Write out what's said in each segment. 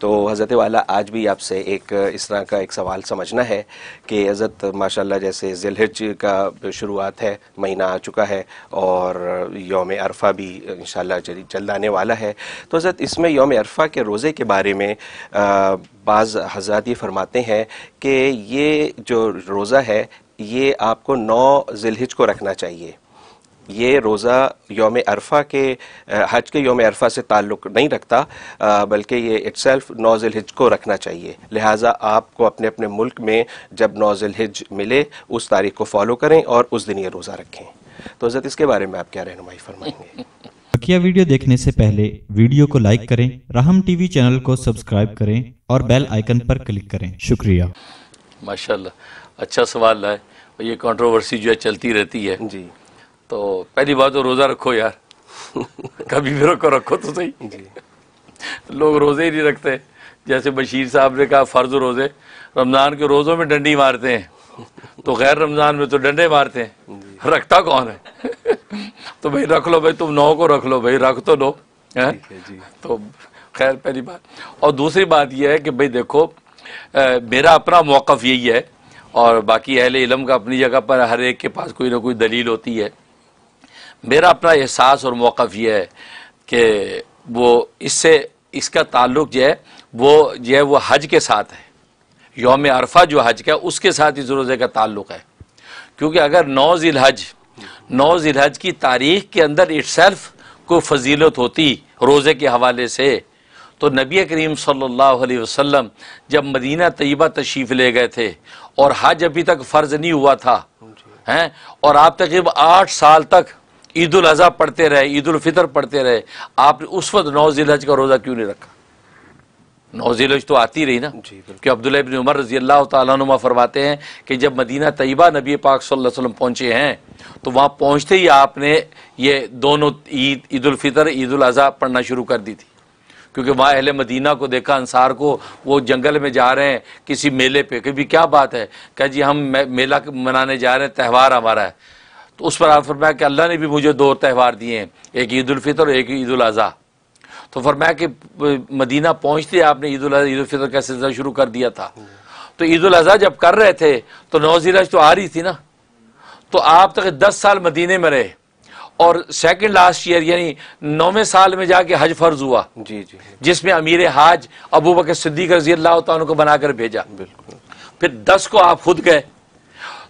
तो हज़रत वाला आज भी आपसे एक इस तरह का एक सवाल समझना है कि हज़रत माशाल्लाह जैसे जिलहज का शुरुआत है महीना आ चुका है और योम अरफा भी इन जल्द आने वाला है तो हज़रत इसमें योम अरफा के रोज़े के बारे में बाज़ हजरत ये फरमाते हैं कि ये जो रोज़ा है ये आपको नौ जिलहज को रखना चाहिए ये रोज़ा योम अरफा के हज के योम अरफा से ताल्लुक़ नहीं रखता बल्कि ये इट्सल्फ नौजिल हिज को रखना चाहिए लिहाजा आपको अपने अपने मुल्क में जब नौजिल हिज मिले उस तारीख को फॉलो करें और उस दिन ये रोज़ा रखें तो हज़रत इसके बारे में आप क्या रहनुमाई फरमाएंगे बकिया वीडियो देखने से पहले वीडियो को लाइक करें टी वी चैनल को सब्सक्राइब करें और बेल आइकन पर क्लिक करें शुक्रिया माशा अच्छा सवाल है ये कॉन्ट्रोवर्सी जो है चलती रहती है जी तो पहली बात तो रोज़ा रखो यार कभी भी रखो रखो तो सही लोग रोज़े ही नहीं रखते जैसे बशीर साहब ने कहा फ़र्ज रोज़े रमज़ान के रोज़ों में डंडी मारते हैं तो गैर रमज़ान में तो डंडे मारते हैं रखता कौन है तो भाई रख लो भाई तुम नौ को रख लो भाई रख तो लो है तो खैर पहली बात और दूसरी बात यह है कि भाई देखो आ, मेरा अपना मौक़ यही है और बाकी अहल इलम का अपनी जगह पर हर एक के पास कोई ना कोई दलील होती है मेरा अपना एहसास और मौक़ ये है कि वो इससे इसका ताल्लुक जो है वो जो है वो हज के साथ है योम अरफा जो हज का है उसके साथ इस रोज़े का ताल्लुक है क्योंकि अगर नौ ज़िल हज नौ ज़िल हज की तारीख के अंदर इट सेल्फ को फजीलत होती रोज़े के हवाले से तो नबी करीम सल्लल्लाहु अलैहि वसल्लम जब मदीना तयबा तशरीफ़ ले गए थे और हज अभी तक फ़र्ज़ नहीं हुआ था हैं और आप तकरीब आठ साल तक ईद उल अजहा पढ़ते रहे ईद उल फितर पढ़ते रहे आपने उस वक्त नौ का रोज़ा क्यों नहीं रखा नौ तो आती रही ना कि अब्दुल्ला उमर रजी अल्लाह तुमा फरमाते हैं कि जब मदीना तयबा नबी पाक सल्लल्लाहु अलैहि वसल्लम पहुँचे हैं तो वहाँ पहुँचते ही आपने ये दोनों ईद ईद उल फितर ईद उल अजहा पढ़ना शुरू कर दी थी क्योंकि वहाँ अहल मदीना को देखा अंसार को वो जंगल में जा रहे हैं किसी मेले पे कि भी क्या बात है क्या जी हम मेला मनाने जा रहे हैं त्यौहार हमारा है तो उस पर आप फरमाया कि अल्लाह ने भी मुझे दो त्यौहार दिए हैं एक ईद और एक ईद उजी तो फरमाया कि मदीना पहुँचते आपने ईद ईदालफ़ितर का सिलसिला शुरू कर दिया था तो ईदालज़ा जब कर रहे थे तो नौजीरज तो आ रही थी ना तो आप तक दस साल मदीने में रहे और सेकंड लास्ट ईयर यानी नौवें साल में जाके हज फर्ज हुआ जी जी जिसमें अमीर हाज अबू बकर सिद्दीक रजी अल्लाह को बनाकर भेजा बिल्कुल फिर दस को आप खुद गए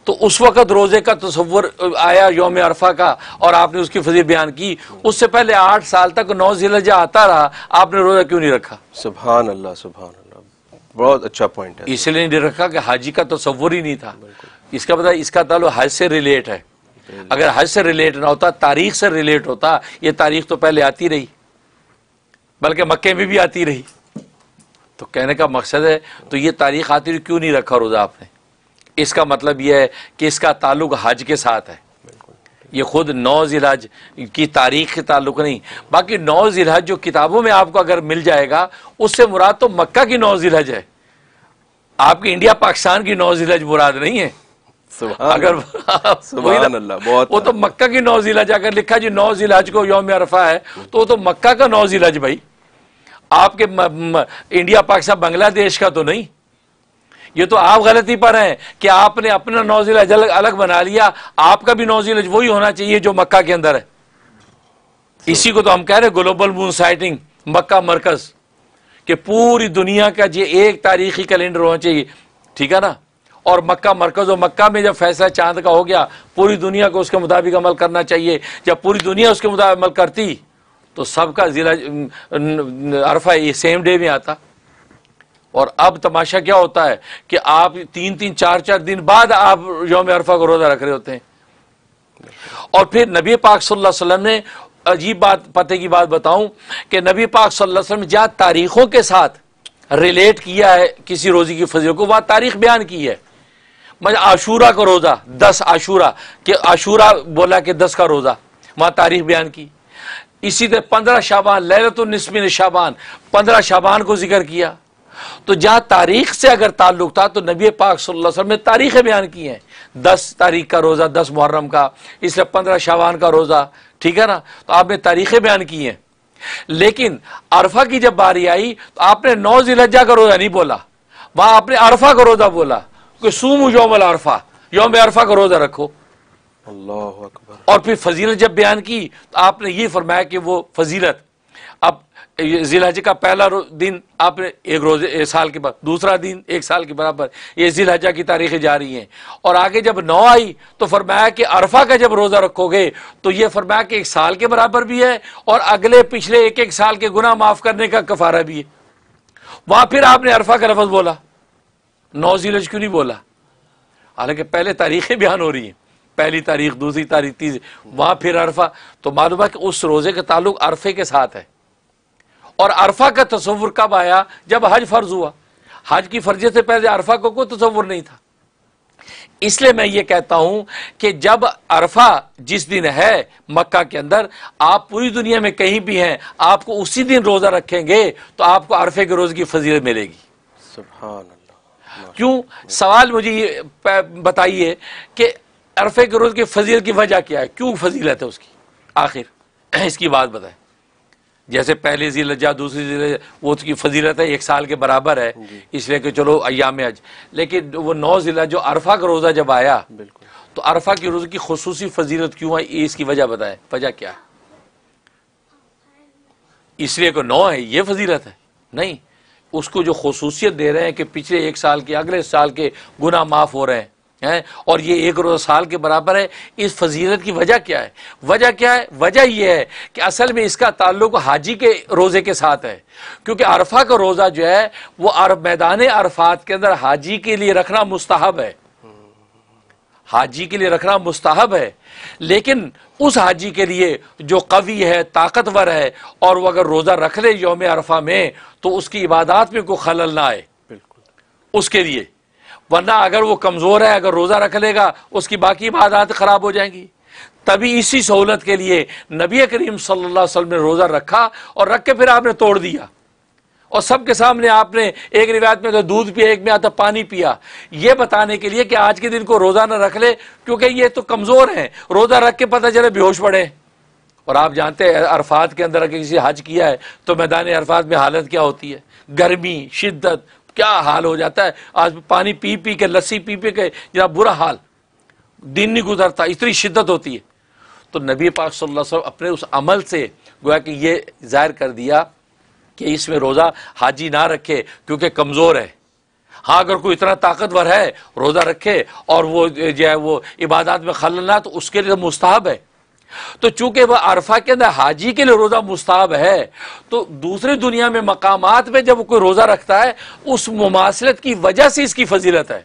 तो उस वक़्त रोज़े का तस्वर आया योम अरफा का और आपने उसकी फजी बयान की उससे पहले आठ साल तक नौ जिला जहाँ आता रहा आपने रोज़ा क्यों नहीं रखा सुबहान अल्लाह सुबह बहुत अच्छा पॉइंट है इसलिए नहीं रखा कि हाजी का तस्वर ही नहीं था इसका पता इसका ताल्लुक हज से रिलेट है अगर हज से रिलेट ना होता तारीख से रिलेट होता ये तारीख तो पहले आती रही बल्कि मक्के में भी आती रही तो कहने का मकसद है तो ये तारीख आती रही क्यों नहीं रखा रोज़ा आपने इसका मतलब यह है कि इसका ताल्लुक हज के साथ है ये खुद नौ जिलाज की तारीख के ताल्लुक नहीं बाकी नौ जिलाज जो किताबों में आपको अगर मिल जाएगा उससे मुराद तो मक्का की नौ जिलाज है आपकी इंडिया पाकिस्तान की नौ जिलाज मुराद नहीं है अगर बहुत वो तो मक्का की नौ जिलाज अगर लिखा जी नौ जिलाज को योम अरफा है तो वो तो मक्का का नौ जिलाज भाई आपके म, म, इंडिया पाकिस्तान बांग्लादेश का तो नहीं ये तो आप गलती पर हैं कि आपने अपना नौजिल अलग, अलग बना लिया आपका भी नौजिल वही होना चाहिए जो मक्का के अंदर है इसी को तो हम कह रहे हैं ग्लोबल मून साइटिंग मक्का मरकज कि पूरी दुनिया का जो एक तारीखी कैलेंडर होना चाहिए ठीक है ना और मक्का मरकज और मक्का में जब फैसला चांद का हो गया पूरी दुनिया को उसके मुताबिक अमल करना चाहिए जब पूरी दुनिया उसके मुताबिक अमल करती तो सबका ज़िला अरफा ये सेम डे में आता और अब तमाशा क्या होता है कि आप तीन तीन चार चार दिन बाद आप योम अरफा को रोज़ा रख रहे होते हैं और फिर नबी पाक सल्लल्लाहु अलैहि वसल्लम ने अजीब बात पते की बात बताऊं कि नबी पाक सल्लल्लाहु अलैहि वसल्लम जहाँ तारीखों के साथ रिलेट किया है किसी रोज़े की फजील को वह तारीख बयान की है मतलब आशूरा का रोज़ा दस आशूरा के आशूरा बोला कि दस का रोज़ा वहां तारीख बयान की इसी तरह पंद्रह शाबान लहरतुलनस्मिन शाबान पंद्रह शाबान को जिक्र किया तो जहां तारीख से अगर ताल्लुक था तो नबी पाक सल्लल्लाहु अलैहि वसल्लम ने तारीखें बयान की हैं दस तारीख का रोज़ा दस मुहर्रम का इसलिए पंद्रह शावान का रोज़ा ठीक है ना तो आपने तारीखें बयान की हैं लेकिन अरफा की जब बारी आई तो आपने नौ जिलज्जा का रोज़ा नहीं बोला वहां आपने अरफा का रोज़ा बोला कि सूम योम अरफा योम अरफा का रोज़ा रखो अल्लाह और फिर फजीलत जब बयान की तो आपने ये फरमाया कि वो फजीलत जिला हज का पहला दिन आपने एक रोज़ एक साल के बाद दूसरा दिन एक साल के बराबर ये जिल हजा की तारीखें जा रही हैं और आगे जब नौ आई तो फरमाया कि अरफा का जब रोज़ा रखोगे तो ये फरमाया कि एक साल के बराबर भी है और अगले पिछले एक एक साल के गुना माफ़ करने का कफारा भी है वहाँ फिर आपने अरफा का लफज बोला नौ जिल क्यों नहीं बोला हालांकि पहले तारीखें बयान हो रही हैं पहली तारीख दूसरी तारीख तीसरी वहाँ फिर अरफा तो मालूम है कि उस रोज़े का ताल्लुक अरफे के साथ है और अरफा का तस्वुर कब आया जब हज फर्ज हुआ हज की फर्जी से पहले अरफा को कोई तस्वुर नहीं था इसलिए मैं ये कहता हूं कि जब अरफा जिस दिन है मक्का के अंदर आप पूरी दुनिया में कहीं भी हैं आपको उसी दिन रोजा रखेंगे तो आपको अरफे के रोज़ की फजीलत मिलेगी क्यों सवाल मुझे ये बताइए कि अरफे के रोज़ की फजीलत की वजह क्या है क्यों फजीलत है उसकी आखिर इसकी बात बताएं जैसे पहली जी लज्जा दूसरी जी लज्जा वो उसकी फजीलत है एक साल के बराबर है इसलिए कि चलो अयाम अज लेकिन वो नौ ज़िला जो अरफा का रोज़ा जब आया तो अरफा के रोज़े की खसूसी फजीलत क्यों आई इसकी वजह बताए वजह क्या है इसलिए को नौ है ये फजीलत है नहीं उसको जो खसूसियत दे रहे हैं कि पिछले एक साल के अगले साल के गुना माफ़ हो रहे हैं है और ये एक रोज़ साल के बराबर है इस फजीलत की वजह क्या है वजह क्या है वजह यह है कि असल में इसका ताल्लुक हाजी के रोज़े के साथ है क्योंकि अरफा का रोज़ा जो है वो अर, मैदान अरफात के अंदर हाजी के लिए रखना मुस्तहब है हाजी के लिए रखना मुस्तहब है लेकिन उस हाजी के लिए जो कवि है ताकतवर है और वो अगर रोज़ा रख ले योम अरफा में तो उसकी इबादत में कोई खलल ना आए बिल्कुल उसके लिए वरना अगर वो कमज़ोर है अगर रोज़ा रख लेगा उसकी बाकी इबादत ख़राब हो जाएंगी तभी इसी सहूलत के लिए नबी करीम सल्लल्लाहु अलैहि वसल्लम ने रोज़ा रखा और रख के फिर आपने तोड़ दिया और सबके सामने आपने एक रिवायत में तो दूध पिया एक में आता पानी पिया ये बताने के लिए कि आज के दिन को रोज़ा ना रख ले क्योंकि ये तो कमज़ोर हैं रोज़ा रख के पता चले बेहोश पड़े और आप जानते हैं अरफात के अंदर अगर किसी हज किया है तो मैदान अरफात में हालत क्या होती है गर्मी शिद्दत क्या हाल हो जाता है आज पानी पी पी के लस्सी पी पी के जरा बुरा हाल दिन नहीं गुजरता इतनी शिद्दत होती है तो नबी पाक सल्लल्लाहु अलैहि अपने उस अमल से गोया कि ये जाहिर कर दिया कि इसमें रोज़ा हाजी ना रखे क्योंकि कमज़ोर है हाँ अगर कोई इतना ताकतवर है रोज़ा रखे और वो जो है वो इबादत में खल ना तो उसके लिए तो मुस्ताहब है तो चूंकि वह अरफा के अंदर हाजी के लिए रोज़ा मुस्ताब है तो दूसरी दुनिया में मकाम में जब कोई रोज़ा रखता है उस मुमासलत की वजह से इसकी फजीलत है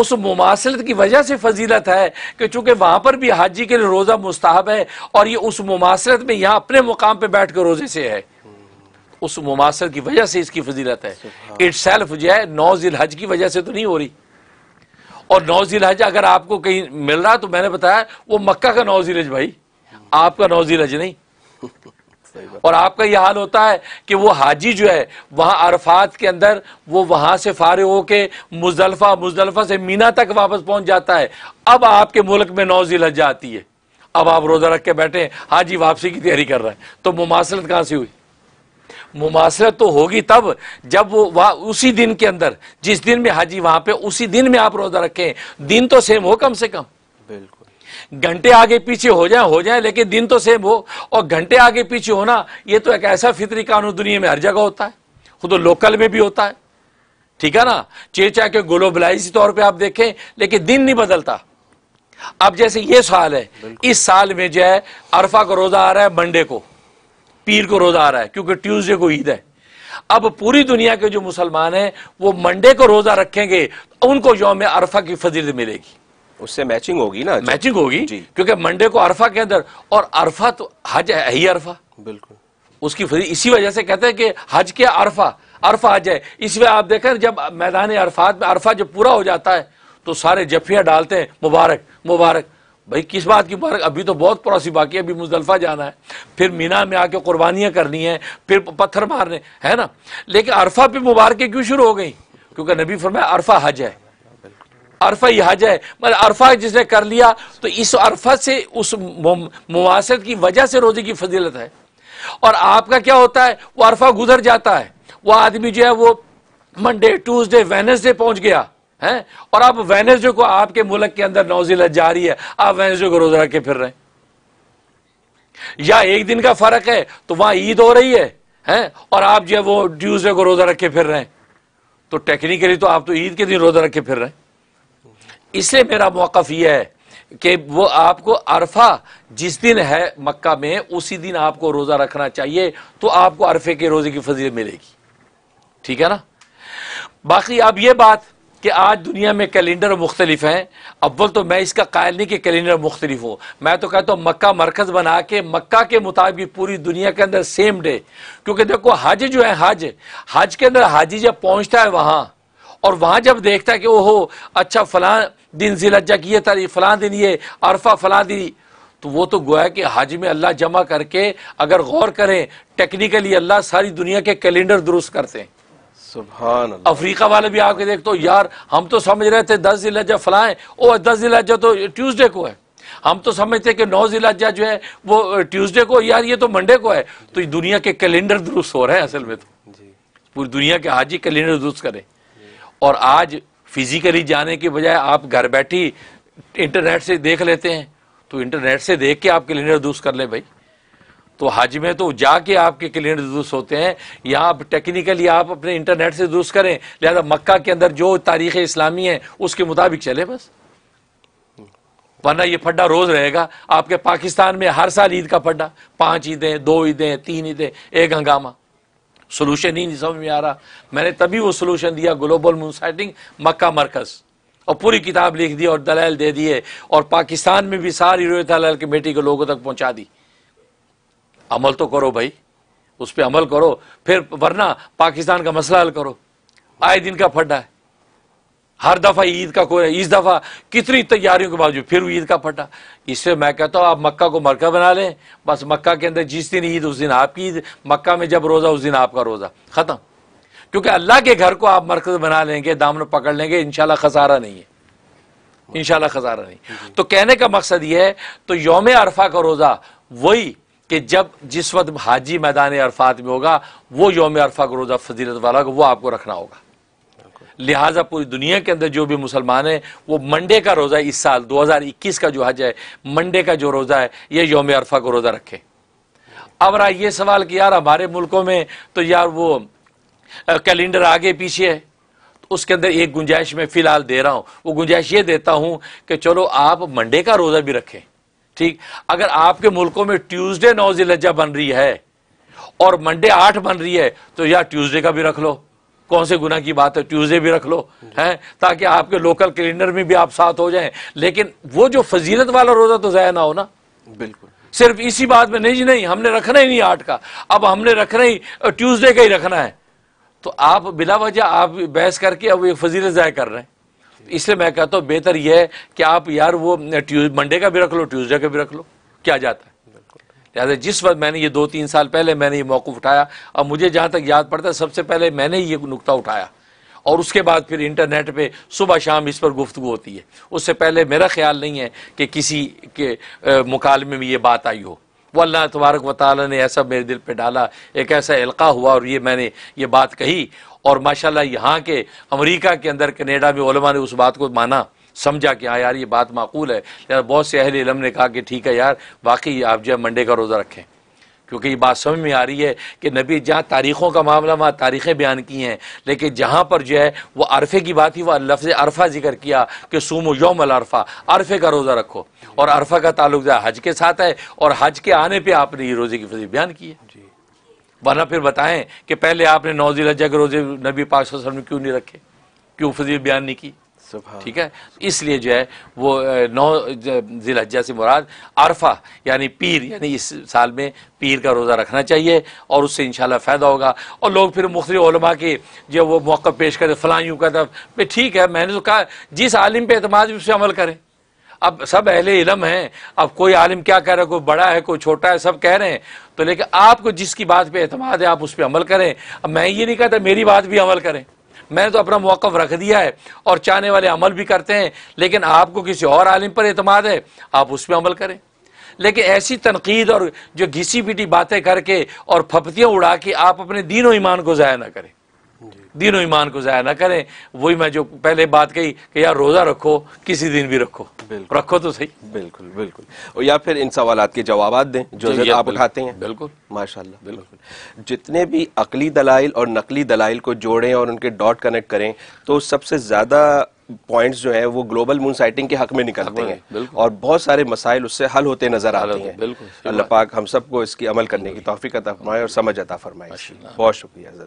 उस मुमासलत की वजह से फजीलत है कि चूंकि वहां पर भी हाजी के लिए रोज़ा मुस्ताब है और ये उस मुमासलत में यहां अपने मुकाम पर बैठ कर रोज़े से है उस मुमासलत की वजह से इसकी फजीलत है इट सेल्फ जो है नौ जिल हज की वजह से तो नहीं हो रही और नौजी हज अगर आपको कहीं मिल रहा तो मैंने बताया वो मक्का का नौजील हज भाई आपका नौजील हज नहीं और आपका यह हाल होता है कि वो हाजी जो है वहां अरफात के अंदर वो वहां से फारे होके मुजलफा मुजलफा से मीना तक वापस पहुंच जाता है अब आपके मुल्क में नौजी हज आती है अब आप रोज़ा रख के बैठे हाजी वापसी की तैयारी कर रहे हैं तो मुमासलत कहाँ से हुई मुमासरत तो होगी तब जब वो वहाँ उसी दिन के अंदर जिस दिन में हाजी वहां पे उसी दिन में आप रोज़ा रखें दिन तो सेम हो कम से कम बिल्कुल घंटे आगे पीछे हो जाए हो जाए लेकिन दिन तो सेम हो और घंटे आगे पीछे होना ये तो एक ऐसा फितरी कानून दुनिया में हर जगह होता है खुद लोकल में भी होता है ठीक है ना चेचा के ग्लोबलाइज तौर पर आप देखें लेकिन दिन नहीं बदलता अब जैसे ये साल है इस साल में जो है अरफा का रोज़ा आ रहा है मंडे को पीर को रोज़ा आ रहा है क्योंकि ट्यूसडे को ईद है अब पूरी दुनिया के जो मुसलमान हैं वो मंडे को रोज़ा रखेंगे उनको योम अरफा की फजीलत मिलेगी उससे मैचिंग होगी ना मैचिंग होगी क्योंकि मंडे को अरफा के अंदर और अरफा तो हज है ही अरफा बिल्कुल उसकी फजी इसी वजह से कहते हैं कि हज के अरफा अरफा हज है इसमें आप देखें जब मैदान अरफात में अरफा जब पूरा हो जाता है तो सारे जफिया डालते हैं मुबारक मुबारक भाई किस बात की मुबारक अभी तो बहुत पड़ोसी बाकी है अभी मुजलफा जाना है फिर मीना में आके कुर्बानियाँ करनी है फिर पत्थर मारने है ना लेकिन अरफा पे मुबारकें क्यों शुरू हो गई क्योंकि नबी फरमाया अरफा हज है अरफा ही हज है मतलब अरफा जिसने कर लिया तो इस अरफा से उस मुआसद की वजह से रोजे की फजीलत है और आपका क्या होता है वो अरफा गुजर जाता है वह आदमी जो है वो मंडे ट्यूजडे वेनसडे पहुंच गया हैं और आप वेनेसडे को आपके मुल्क के अंदर नौजिला रही है आप वेनेसडे को रोजा रख के फिर रहे हैं या एक दिन का फर्क है तो वहां ईद हो रही है हैं और आप जो है वो ट्यूजडे को रोजा रखे फिर रहे हैं तो टेक्निकली तो आप तो ईद के दिन रोजा रखे फिर रहे हैं इसलिए मेरा मौकफ यह है कि वो आपको अरफा जिस दिन है मक्का में उसी दिन आपको रोज़ा रखना चाहिए तो आपको अरफे के रोज़े की फजील मिलेगी ठीक है ना बाकी अब ये बात कि आज दुनिया में कैलेंडर मुख्तलिफ हैं अव्वल तो मैं इसका कायल नहीं कि कैलेंडर मुख्तलिफ हो मैं तो कहता हूँ मक्का मरकज़ बना के मक्का के मुताबिक पूरी दुनिया के अंदर सेम डे क्योंकि देखो हज जो है हज हज के अंदर हाजी जब पहुँचता है वहाँ और वहाँ जब देखता है कि ओहो अच्छा फलां दिन जिलज्जा की तारीख फलां दिन ये अरफा फलां दिन तो वो तो गोया कि हज में अल्लाह जमा करके अगर गौर करें टेक्निकली अल्लाह सारी दुनिया के कैलेंडर दुरुस्त करते हैं अफ्रीका वाले भी आके देखते हो यार हम तो समझ रहे थे दस जिलाजा फलाएं ओ दस जिलाजा तो ट्यूसडे को है हम तो समझते कि नौ जिलाजा जो है वो ट्यूसडे को यार ये तो मंडे को है तो दुनिया के कैलेंडर दुरुस्त हो रहे हैं असल में तो पूरी दुनिया के आज ही कैलेंडर दुरुस्त करें और आज फिजिकली जाने के बजाय आप घर बैठी इंटरनेट से देख लेते हैं तो इंटरनेट से देख के आप कैलेंडर दुरुस्त कर ले भाई तो हज में तो जाके आपके क्लिनिक दुरुस्त होते हैं यहाँ आप टेक्निकली आप अपने इंटरनेट से दुरुस्त करें लिहाजा मक्का के अंदर जो तारीख इस्लामी है उसके मुताबिक चले बस वरना ये फड्डा रोज़ रहेगा आपके पाकिस्तान में हर साल ईद का फड्डा पांच ईदें दो ईदें तीन ईदें एक हंगामा सोलूशन ही नहीं समझ में आ रहा मैंने तभी वो सोलूशन दिया ग्लोबल मूनसाइटिंग मक्का मरकज़ और पूरी किताब लिख दी और दलाल दे दिए और पाकिस्तान में भी सारी रोहित कमेटी के लोगों तक पहुंचा दी अमल तो करो भाई उस पर अमल करो फिर वरना पाकिस्तान का मसला हल करो आए दिन का फड्डा है हर दफ़ा ईद का कोई इस दफ़ा कितनी तैयारियों के बावजूद फिर ईद का फटा इससे मैं कहता हूँ आप मक्का को मरका बना लें बस मक्का के अंदर जिस दिन ईद उस दिन आपकी ईद मक्का में जब रोज़ा उस दिन आपका रोज़ा ख़त्म क्योंकि अल्लाह के घर को आप मरकज बना लेंगे दामन पकड़ लेंगे इनशाला खसारा नहीं है इन खसारा नहीं तो कहने का मकसद यह है तो योम अरफा का रोज़ा वही कि जब जिस वक्त हाजी मैदान अरफात में होगा वो योम अरफा का रोज़ा फजीलत वाला होगा वो आपको रखना होगा लिहाजा पूरी दुनिया के अंदर जो भी मुसलमान हैं वो मंडे का रोज़ा इस साल 2021 का जो हज है मंडे का जो रोज़ा है ये योम अरफा को रोज़ा रखे अब रहा ये सवाल कि यार हमारे मुल्कों में तो यार वो कैलेंडर आगे पीछे है तो उसके अंदर एक गुंजाइश में फ़िलहाल दे रहा हूँ वो गुंजाइश ये देता हूँ कि चलो आप मंडे का रोज़ा भी रखें ठीक अगर आपके मुल्कों में ट्यूसडे नौ जिलजा बन रही है और मंडे आठ बन रही है तो या ट्यूसडे का भी रख लो कौन से गुना की बात है ट्यूसडे भी रख लो हैं ताकि आपके लोकल कैलेंडर में भी आप साथ हो जाएं लेकिन वो जो फजीलत वाला रोज़ा तो जया ना हो ना बिल्कुल सिर्फ इसी बात में नहीं जी नहीं हमने रखना ही नहीं आठ का अब हमने रखना ही ट्यूसडे का ही रखना है तो आप बिला वजह आप बहस करके अब ये फजीलत जया कर रहे हैं इसलिए मैं कहता हूँ बेहतर यह है कि आप यार वो ट्यूज मंडे का भी रख लो ट्यूज़डे का भी रख लो क्या जाता है लिहाजा जिस वक्त मैंने ये दो तीन साल पहले मैंने ये मौक़ उठाया और मुझे जहाँ तक याद पड़ता है सबसे पहले मैंने ये नुकता उठाया और उसके बाद फिर इंटरनेट पे सुबह शाम इस पर गुफ्तु होती है उससे पहले मेरा ख्याल नहीं है कि किसी के मुकालमे में ये बात आई हो वो अल्लाह तबारक वाली ने ऐसा मेरे दिल पर डाला एक ऐसा इलका हुआ और ये मैंने ये बात कही और माशाला यहाँ के अमरीका के अंदर कनेडा में ओलमा ने उस बात को माना समझा कि हाँ यार ये बात माकूल है यार बहुत से अहल इलम ने कहा कि ठीक है यार बाकी आप जो है मंडे का रोज़ा रखें क्योंकि ये बात समझ में आ रही है कि नबी जहाँ तारीख़ों का मामला वहाँ तारीख़ें बयान की हैं लेकिन जहाँ पर जो है वह अरफे की बात ही वह लफ्ज़ अरफा जिक्र किया कि सूम योम अरफा अरफे का रोज़ा रखो और अरफा का ताल्लुक हज के साथ है और हज के आने पर आपने ये रोज़े की फजी बयान की है वरना फिर बताएं कि पहले आपने नौजिल हजा के रोज़े नबी पाक वसलम ने क्यों नहीं रखे क्यों फजी बयान नहीं की ठीक है इसलिए जो है वो नौ जिलहजा से मुराद अरफा यानी पीर यानी इस साल में पीर का रोज़ा रखना चाहिए और उससे इन फ़ायदा होगा और लोग फिर मुख्तलिमा के जो वो मौक़ पेश करें फ़लाँ यूँ का तब ठीक है मैंने तो कहा जिस आलिम पे अतमाद उस पर अमल करें अब सब अहले इलम हैं अब कोई आलिम क्या कह रहा है कोई बड़ा है कोई छोटा है सब कह रहे हैं तो लेकिन आपको जिसकी बात पे अतमाद है आप उस पर अमल करें अब मैं ये नहीं कहता मेरी बात भी अमल करें मैंने तो अपना मौक़ रख दिया है और चाहने वाले अमल भी करते हैं लेकिन आपको किसी और आलिम पर अतमाद है आप उस पर अमल करें लेकिन ऐसी तनकीद और जो घिसी पिटी बातें करके और फपतियाँ उड़ा के आप अपने दीनों ईमान को ज़ाया ना करें दिन व ईमान को ज़ाया ना करें वही मैं जो पहले बात कही कि यार रोज़ा रखो किसी दिन भी रखो रखो तो सही बिल्कुल बिल्कुल और या फिर इन सवाल के जवाब दें जो आप उठाते हैं बिल्कुल माशा बिल्कुल जितने भी अकली दलाइल और नकली दलाइल को जोड़ें और उनके डॉट कनेक्ट करें तो सबसे ज़्यादा पॉइंट्स जो है वो ग्लोबल मून साइटिंग के हक में निकलते हैं और बहुत सारे मसाइल उससे हल होते नजर आते हैं अल्लाह पाक हम सबको इसकी अमल करने की तोफ़ी अता फरमाए और समझ अता फरमाए बहुत शुक्रिया